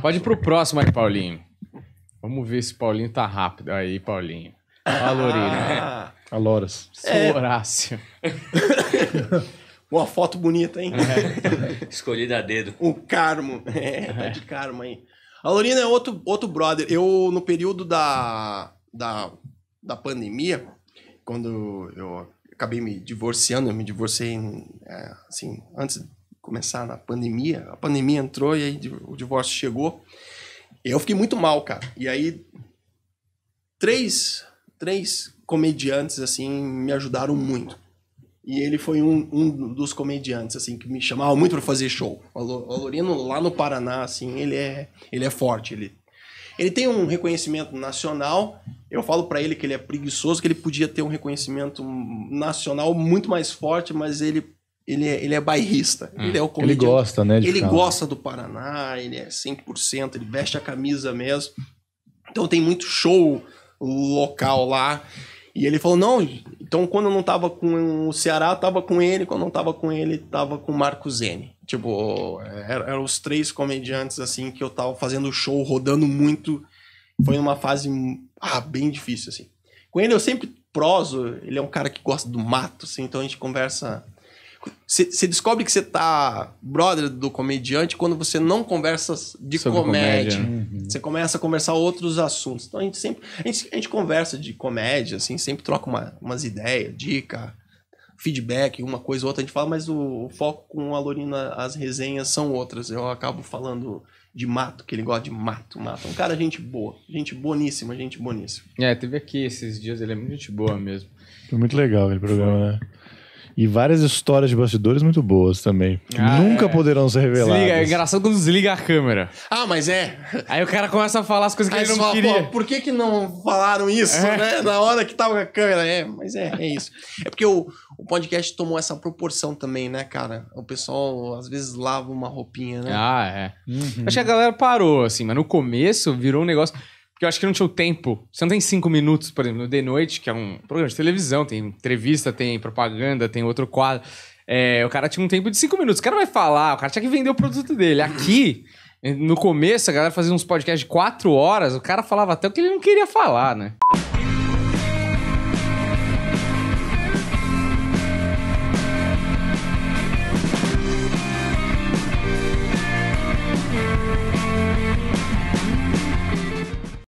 Pode ir pro próximo aí, Paulinho. Vamos ver se Paulinho tá rápido. Aí, Paulinho. Valorina. Ah. Aloras. É. Horácio. Uma foto bonita, hein? É. Escolhida a dedo. O Carmo. É, tá de Carmo aí. A Lorina é outro, outro brother. Eu, no período da, da, da pandemia, quando eu acabei me divorciando, eu me divorciei, é, assim, antes começar na pandemia. A pandemia entrou e aí o divórcio chegou. Eu fiquei muito mal, cara. E aí, três, três comediantes, assim, me ajudaram muito. E ele foi um, um dos comediantes, assim, que me chamava muito para fazer show. O Alorino, lá no Paraná, assim, ele é, ele é forte. Ele, ele tem um reconhecimento nacional. Eu falo para ele que ele é preguiçoso, que ele podia ter um reconhecimento nacional muito mais forte, mas ele ele é, ele é bairrista. Hum, ele é o comediante. Ele gosta, né? ele gosta do Paraná, ele é 100%, ele veste a camisa mesmo. Então tem muito show local lá. E ele falou: não, então quando eu não tava com o Ceará, tava com ele, quando eu não tava com ele, tava com o Marco Zene. Tipo, eram era os três comediantes assim que eu tava fazendo show, rodando muito. Foi uma fase ah, bem difícil, assim. Com ele eu sempre proso, ele é um cara que gosta do mato, assim, então a gente conversa você descobre que você tá brother do comediante quando você não conversa de Sobre comédia. Né? Uhum. Você uhum. começa a conversar outros assuntos. Então a gente sempre. A gente, a gente conversa de comédia, assim, sempre troca uma, umas ideias, dica, feedback, uma coisa ou outra. A gente fala, mas o, o foco com a Lorina, as resenhas são outras. Eu acabo falando de mato, que ele gosta de mato, mato. É um cara, gente boa. Gente boníssima, gente boníssima. É, teve aqui esses dias, ele é muito gente boa mesmo. Foi muito legal aquele programa, Foi. né? E várias histórias de bastidores muito boas também. Ah, Nunca é. poderão ser reveladas. Desliga, é engraçado quando desliga a câmera. Ah, mas é. Aí o cara começa a falar as coisas que Aí ele não fala, queria. Por que que não falaram isso, é. né? Na hora que tava com a câmera. É, mas é, é isso. É porque o, o podcast tomou essa proporção também, né, cara? O pessoal às vezes lava uma roupinha, né? Ah, é. Uhum. Acho que a galera parou, assim, mas no começo virou um negócio... Porque eu acho que não tinha o tempo. Você não tem cinco minutos, por exemplo, no The Noite, que é um programa de televisão, tem entrevista, tem propaganda, tem outro quadro. É, o cara tinha um tempo de cinco minutos. O cara vai falar, o cara tinha que vender o produto dele. Aqui, no começo, a galera fazia uns podcasts de quatro horas, o cara falava até o que ele não queria falar, né?